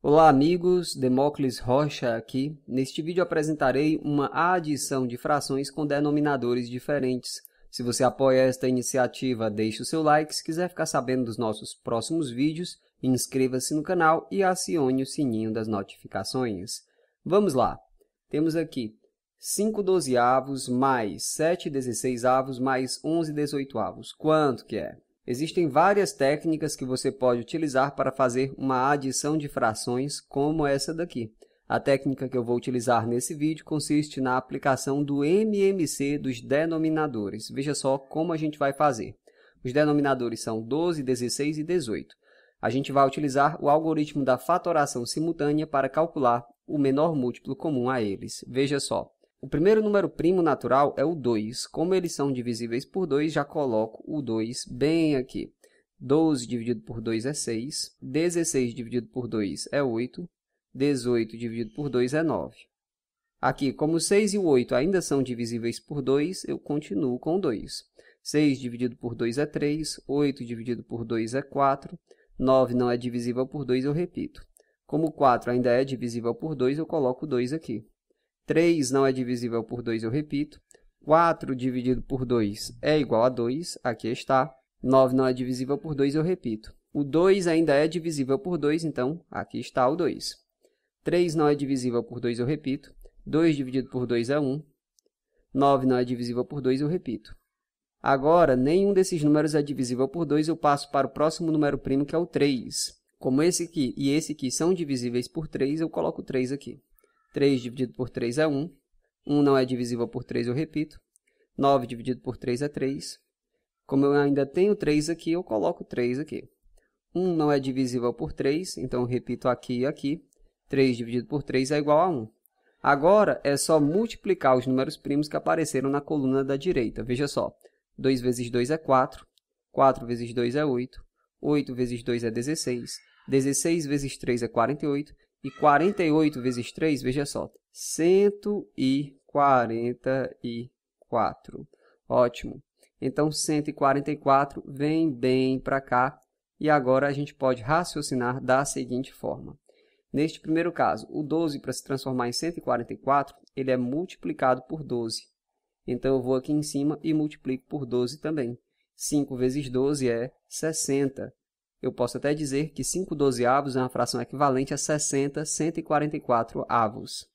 Olá amigos, Demócles Rocha aqui. Neste vídeo apresentarei uma adição de frações com denominadores diferentes. Se você apoia esta iniciativa, deixe o seu like. Se quiser ficar sabendo dos nossos próximos vídeos, inscreva-se no canal e acione o sininho das notificações. Vamos lá! Temos aqui 5 dozeavos mais 7 dezesseisavos mais 11 dezoitoavos. Quanto que é? Existem várias técnicas que você pode utilizar para fazer uma adição de frações como essa daqui. A técnica que eu vou utilizar nesse vídeo consiste na aplicação do MMC dos denominadores. Veja só como a gente vai fazer. Os denominadores são 12, 16 e 18. A gente vai utilizar o algoritmo da fatoração simultânea para calcular o menor múltiplo comum a eles. Veja só, o primeiro número primo natural é o 2. Como eles são divisíveis por 2, já coloco o 2 bem aqui. 12 dividido por 2 é 6, 16 dividido por 2 é 8, 18 dividido por 2 é 9. Aqui, como 6 e o 8 ainda são divisíveis por 2, eu continuo com 2. 6 dividido por 2 é 3, 8 dividido por 2 é 4, 9 não é divisível por 2, eu repito. Como 4 ainda é divisível por 2, eu coloco 2 aqui. 3 não é divisível por 2, eu repito. 4 dividido por 2 é igual a 2, aqui está. 9 não é divisível por 2, eu repito. O 2 ainda é divisível por 2, então aqui está o 2. 3 não é divisível por 2, eu repito. 2 dividido por 2 é 1. 9 não é divisível por 2, eu repito. Agora, nenhum desses números é divisível por 2, eu passo para o próximo número primo, que é o 3. Como esse aqui e esse aqui são divisíveis por 3, eu coloco 3 aqui. 3 dividido por 3 é 1. 1 não é divisível por 3, eu repito. 9 dividido por 3 é 3. Como eu ainda tenho 3 aqui, eu coloco 3 aqui. 1 não é divisível por 3, então eu repito aqui e aqui. 3 dividido por 3 é igual a 1. Agora, é só multiplicar os números primos que apareceram na coluna da direita. Veja só, 2 vezes 2 é 4, 4 vezes 2 é 8, 8 vezes 2 é 16, 16 vezes 3 é 48 e 48 vezes 3, veja só, 144. Ótimo. Então, 144 vem bem para cá. E agora a gente pode raciocinar da seguinte forma. Neste primeiro caso, o 12 para se transformar em 144, ele é multiplicado por 12. Então, eu vou aqui em cima e multiplico por 12 também. 5 vezes 12 é 60. Eu posso até dizer que 5 dozeavos é uma fração equivalente a 60, 144 avos.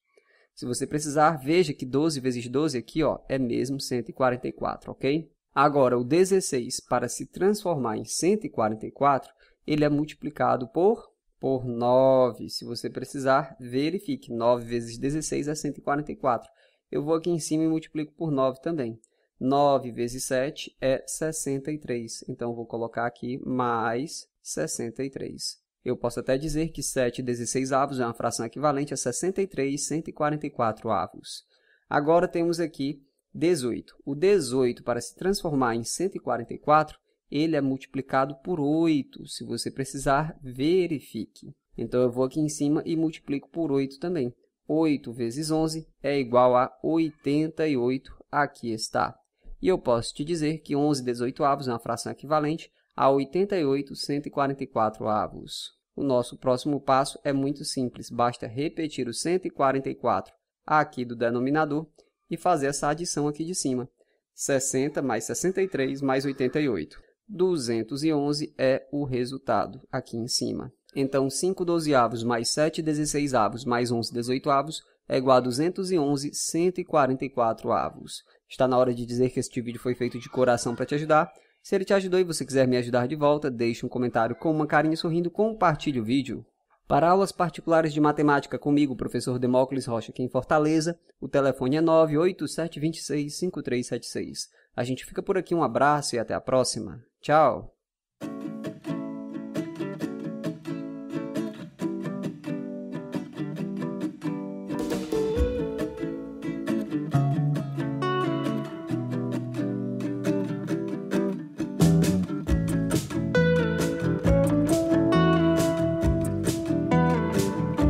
Se você precisar, veja que 12 vezes 12 aqui ó, é mesmo 144, ok? Agora, o 16, para se transformar em 144, ele é multiplicado por, por 9. Se você precisar, verifique. 9 vezes 16 é 144. Eu vou aqui em cima e multiplico por 9 também. 9 vezes 7 é 63. Então, vou colocar aqui mais 63. Eu posso até dizer que 7 16 avos é uma fração equivalente a 63 144 avos. Agora, temos aqui 18. O 18, para se transformar em 144, ele é multiplicado por 8. Se você precisar, verifique. Então, eu vou aqui em cima e multiplico por 8 também. 8 vezes 11 é igual a 88. Aqui está. E eu posso te dizer que 11 18 avos é uma fração equivalente a 88 144 avos. O nosso próximo passo é muito simples, basta repetir o 144 aqui do denominador e fazer essa adição aqui de cima. 60 mais 63 mais 88. 211 é o resultado aqui em cima. Então, 5 dozeavos mais 7 dezesseisavos mais 11 dezoitoavos é igual a 211 144 avos. Está na hora de dizer que este tipo vídeo foi feito de coração para te ajudar. Se ele te ajudou e você quiser me ajudar de volta, deixe um comentário com uma carinha sorrindo, compartilhe o vídeo. Para aulas particulares de matemática comigo, professor Demócles Rocha, aqui em Fortaleza, o telefone é 987265376. A gente fica por aqui, um abraço e até a próxima. Tchau!